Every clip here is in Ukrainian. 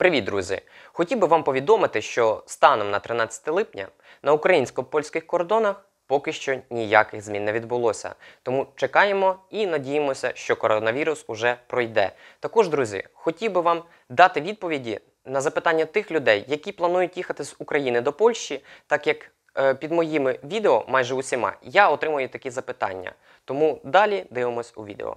Привіт, друзі! Хотів би вам повідомити, що станом на 13 липня на українсько польських кордонах поки що ніяких змін не відбулося. Тому чекаємо і надіємося, що коронавірус уже пройде. Також, друзі, хотів би вам дати відповіді на запитання тих людей, які планують їхати з України до Польщі, так як е, під моїми відео майже усіма я отримую такі запитання. Тому далі дивимось у відео.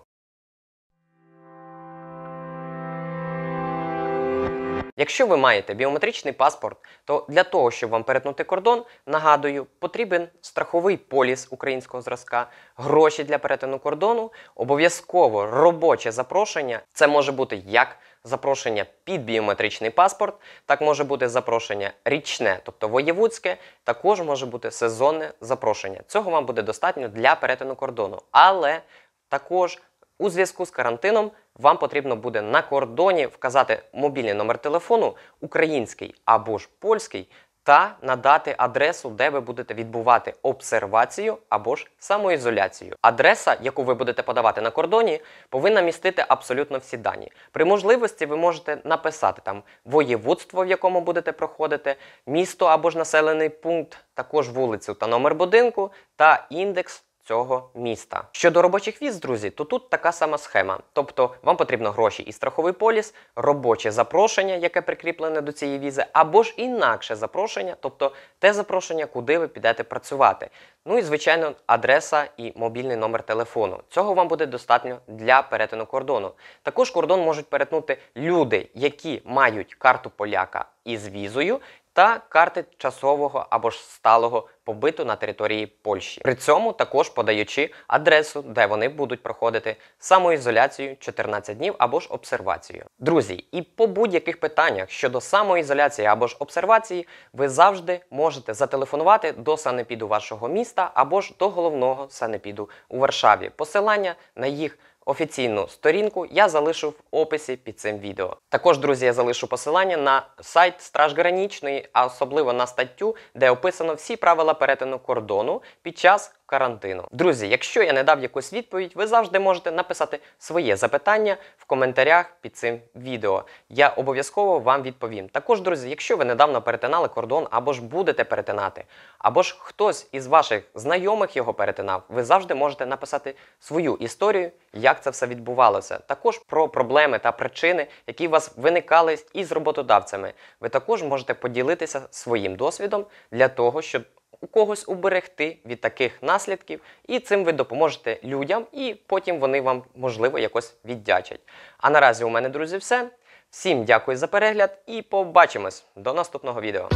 Якщо ви маєте біометричний паспорт, то для того, щоб вам перетнути кордон, нагадую, потрібен страховий поліс українського зразка, гроші для перетину кордону, обов'язково робоче запрошення. Це може бути як запрошення під біометричний паспорт, так може бути запрошення річне, тобто воєвудське, також може бути сезонне запрошення. Цього вам буде достатньо для перетину кордону. Але також у зв'язку з карантином вам потрібно буде на кордоні вказати мобільний номер телефону, український або ж польський, та надати адресу, де ви будете відбувати обсервацію або ж самоізоляцію. Адреса, яку ви будете подавати на кордоні, повинна містити абсолютно всі дані. При можливості ви можете написати там воєводство, в якому будете проходити, місто або ж населений пункт, також вулицю та номер будинку та індекс Цього міста щодо робочих віз, друзі, то тут така сама схема. Тобто вам потрібно гроші і страховий поліс, робоче запрошення, яке прикріплене до цієї візи, або ж інакше запрошення, тобто те запрошення, куди ви підете працювати. Ну і звичайно, адреса і мобільний номер телефону. Цього вам буде достатньо для перетину кордону. Також кордон можуть перетнути люди, які мають карту поляка із візою, та карти часового або ж сталого побиту на території Польщі, при цьому також подаючи адресу, де вони будуть проходити самоізоляцію 14 днів або ж обсервацію. Друзі, і по будь-яких питаннях щодо самоізоляції або ж обсервації, ви завжди можете зателефонувати до санепіду вашого міста або ж до головного санепіду у Варшаві. Посилання на їх. Офіційну сторінку я залишу в описі під цим відео. Також, друзі, я залишу посилання на сайт Страж Гранічної, а особливо на статтю, де описано всі правила перетину кордону під час карантину. Друзі, якщо я не дав якусь відповідь, ви завжди можете написати своє запитання в коментарях під цим відео. Я обов'язково вам відповім. Також, друзі, якщо ви недавно перетинали кордон або ж будете перетинати, або ж хтось із ваших знайомих його перетинав, ви завжди можете написати свою історію, як це все відбувалося. Також про проблеми та причини, які у вас виникали із роботодавцями. Ви також можете поділитися своїм досвідом для того, щоб у когось уберегти від таких наслідків, і цим ви допоможете людям, і потім вони вам, можливо, якось віддячать. А наразі у мене, друзі, все. Всім дякую за перегляд і побачимось до наступного відео.